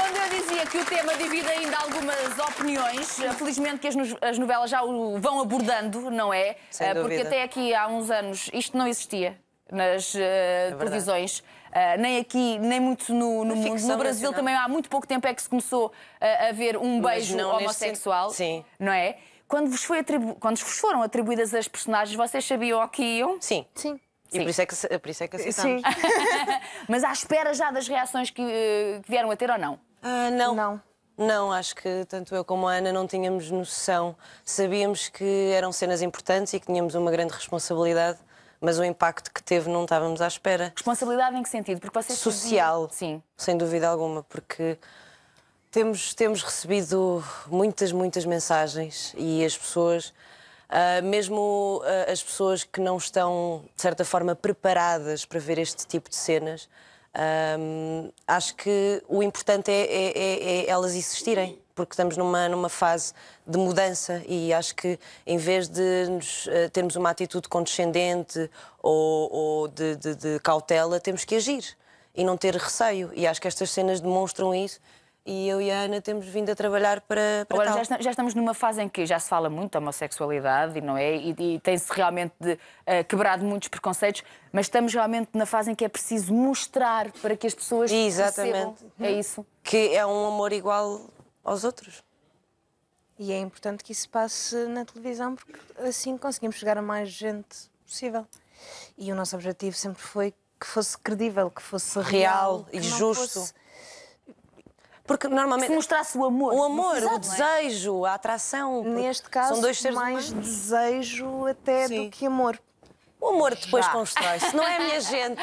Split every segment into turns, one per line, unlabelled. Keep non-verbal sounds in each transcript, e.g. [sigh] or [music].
Quando eu dizia que o tema divide ainda algumas opiniões, felizmente que as, as novelas já o vão abordando, não é? Eh, porque até aqui há uns anos isto não existia nas uh, é televisões. Uh, nem aqui, nem muito no, no mundo. No Brasil também há muito pouco tempo é que se começou uh, a ver um beijo não homossexual, Sim. não é? Quando vos, foi atribu... Quando vos foram atribuídas as personagens, vocês sabiam ao que iam? Sim. Sim.
E por isso é que, por isso é que aceitamos. [laughs] [laughs] Mas à espera já das reações que, que vieram a ter ou não? Ah, não. Não. Não, acho que tanto eu como a Ana não tínhamos noção. Sabíamos que eram cenas importantes e que tínhamos uma grande responsabilidade, mas o impacto que teve não estávamos à espera. Responsabilidade em que sentido? Porque vocês social. Sim. Sem dúvida alguma, porque temos temos recebido muitas muitas mensagens e as pessoas Uh, mesmo uh, as pessoas que não estão, de certa forma, preparadas para ver este tipo de cenas, acho que o importante é, é, é, é, elas existirem, porque estamos numa, numa fase de mudança e acho que em vez de nos, eh, termos uma atitude condescendente ou, ou de, de, de cautela, temos que agir e não ter receio. E acho que estas cenas demonstram isso e eu e a Ana temos vindo a trabalhar para, para Agora, já, já, estamos numa fase em que já se fala
muito da homossexualidade, não é? E, e tem-se realmente de, uh, quebrado muitos preconceitos, mas estamos realmente na fase em que é preciso mostrar para que as pessoas Exatamente. Percebam. É uhum. isso.
Que é um amor igual aos outros. E é importante que isso passe na televisão, porque assim conseguimos chegar a mais gente possível. E o nosso objetivo sempre foi que fosse credível, que fosse real, real e justo. Fosse porque normalmente. se mostrasse o amor. O amor, Exato, o é? desejo, é? a atração. Neste caso, são dois seres mais humanos. desejo até Sim. do que amor. O amor depois constrói-se, não é, minha [laughs]
gente?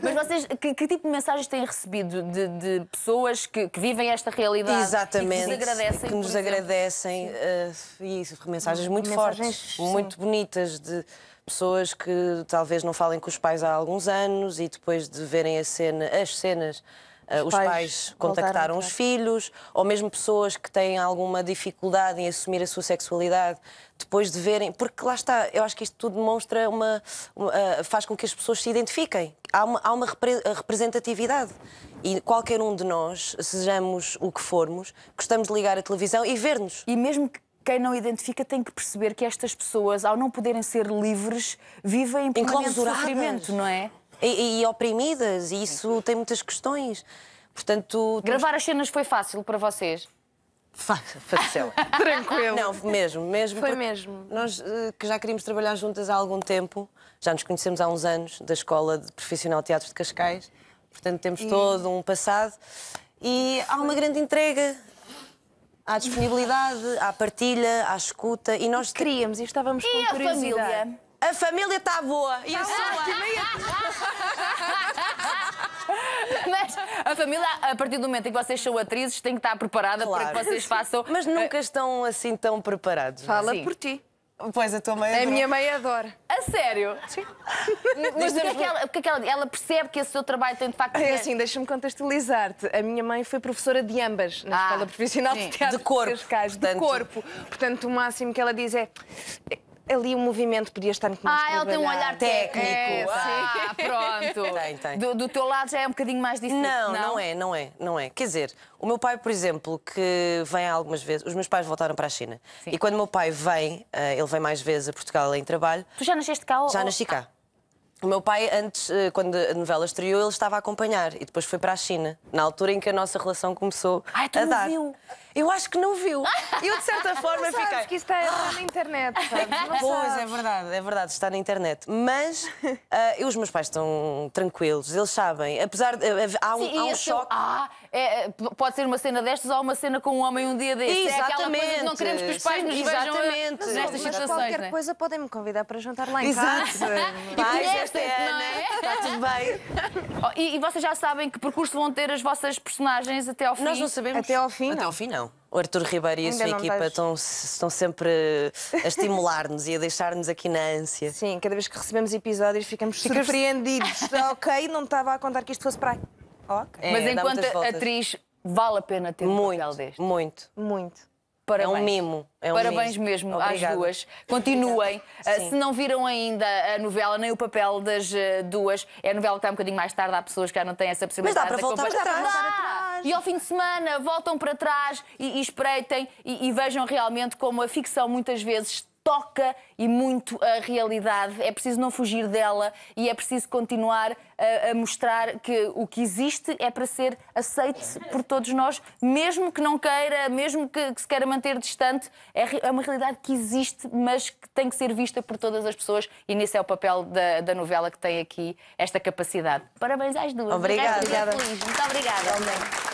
Mas vocês, que, que, tipo de mensagens têm recebido de, de pessoas
que, que, vivem esta realidade? Exatamente. que nos agradecem. Que nos agradecem. Uh, isso, mensagens muito mensagens, fortes, sim. muito bonitas, de pessoas que talvez não falem com os pais há alguns anos e depois de verem cena, as cenas ah, os, pais, pais contactaram os filhos, ou mesmo pessoas que têm alguma dificuldade em assumir a sua sexualidade, depois de verem. Porque lá está, eu acho que isto tudo demonstra uma. uma ah, faz com que as pessoas se identifiquem. Há uma, há uma representatividade. E qualquer um de nós, sejamos o que formos, gostamos de ligar a televisão e ver-nos. E mesmo que quem não identifica tem que perceber que estas pessoas, ao não poderem ser livres, vivem em permanente sofrimento, não é? E, e oprimidas, e isso tem muitas questões. Portanto. Gravar as cenas foi fácil para vocês? fácil [laughs] Tranquilo. Não, mesmo, mesmo. Foi mesmo. Nós eh, que já queríamos trabalhar juntas há algum tempo, já nos conhecemos há uns anos da Escola de Profissional de Teatro de Cascais, portanto temos e... todo um passado e há uma grande entrega. Há disponibilidade, há partilha, há escuta e nós queríamos e estávamos e com a Família? A família está boa e ah. a
sua. [laughs] Mas a família, a partir do momento em
que vocês são atrizes, tem que estar preparada claro. para que vocês façam. Mas eh, nunca estão assim tão preparados. É? Fala Sim. por ti. Pois, a tua mãe adora. A minha mãe adora. A sério? Sim. Mas o que, é que ela,
que é que ela, ela percebe que esse seu trabalho tem de facto... É, é assim, deixa-me contextualizar-te. A minha mãe foi professora de ambas, na ah, Escola Profissional sim. de Teatro de Corpo. De, Cascais, de corpo. Portanto, o máximo que ela diz é ali o movimento podia estar muito ah, mais Ah, ele tem um olhar técnico. É, ah, pronto. [laughs] Tem, tem. Do, do, teu lado já é um bocadinho mais difícil.
Não, não, não, é, não é, não é. Quer dizer, o meu pai, por exemplo, que vem algumas vezes, os meus pais voltaram para a China. Sim. E quando o meu pai vem, eh, ele vem mais vezes a Portugal em trabalho.
Tu já nasceste cá? Já ou... nasci cá.
Ah. O meu pai, antes, eh, quando a novela estreou, ele estava a acompanhar e depois foi para a China, na altura em que a nossa relação começou Ai, tu a não dar. Viu? Eu acho que não viu. Eu, de certa [laughs] forma, fiquei sabes que isso está, está na internet, ah, sabes? pois, é sabes. é verdade, é verdade, está na internet. Mas uh, [laughs] eu, os meus pais estão tranquilos, eles sabem. Apesar de. Uh, há um, Sim, há um choque. ah,
é, é pode ser uma cena destas ou uma cena com um homem um dia destes. Exatamente. É que não queremos que os pais Sim, nos exatamente. vejam nestas situações. Mas qualquer né? coisa
podem me convidar para jantar lá em Exato. casa. [laughs] Exato é É? Está
tudo bem. [laughs] Oh, e, e, vocês já sabem que percurso vão ter as vossas personagens
até ao fim? Nós não sabemos. Até ao fim, Até ao fim, não. O Arthur Ribeiro e a sua equipa estão, estão, sempre a estimular-nos e a deixar-nos aqui na ânsia. Sim, cada vez que recebemos episódios ficamos Ficas... surpreendidos. [laughs] ok, não estava a contar que isto fosse para aí. Okay. É, Mas enquanto atriz, vale a pena ter muito, um papel deste? Muito. Muito. Parabéns. É um mimo. É um Parabéns mimo. mesmo Obrigada. às duas.
Continuem. Uh, [laughs] se não viram ainda a novela, nem o papel das uh, duas, é a novela que está um bocadinho mais tarde, há pessoas que já não têm essa possibilidade. Mas dá para voltar para trás. Dá. E ao fim de semana voltam para trás e, e espreitem e, e vejam realmente como a ficção muitas vezes toca e muito a realidade. É preciso não fugir dela e é preciso continuar a, a, mostrar que o que existe é para ser aceito por todos nós, mesmo que não queira, mesmo que, que se queira manter distante. É, é, uma realidade que existe, mas que tem que ser vista por todas as pessoas e nesse é o papel da, da novela que tem aqui esta capacidade.
Parabéns às duas. Obrigada. Muito obrigada. Muito obrigada.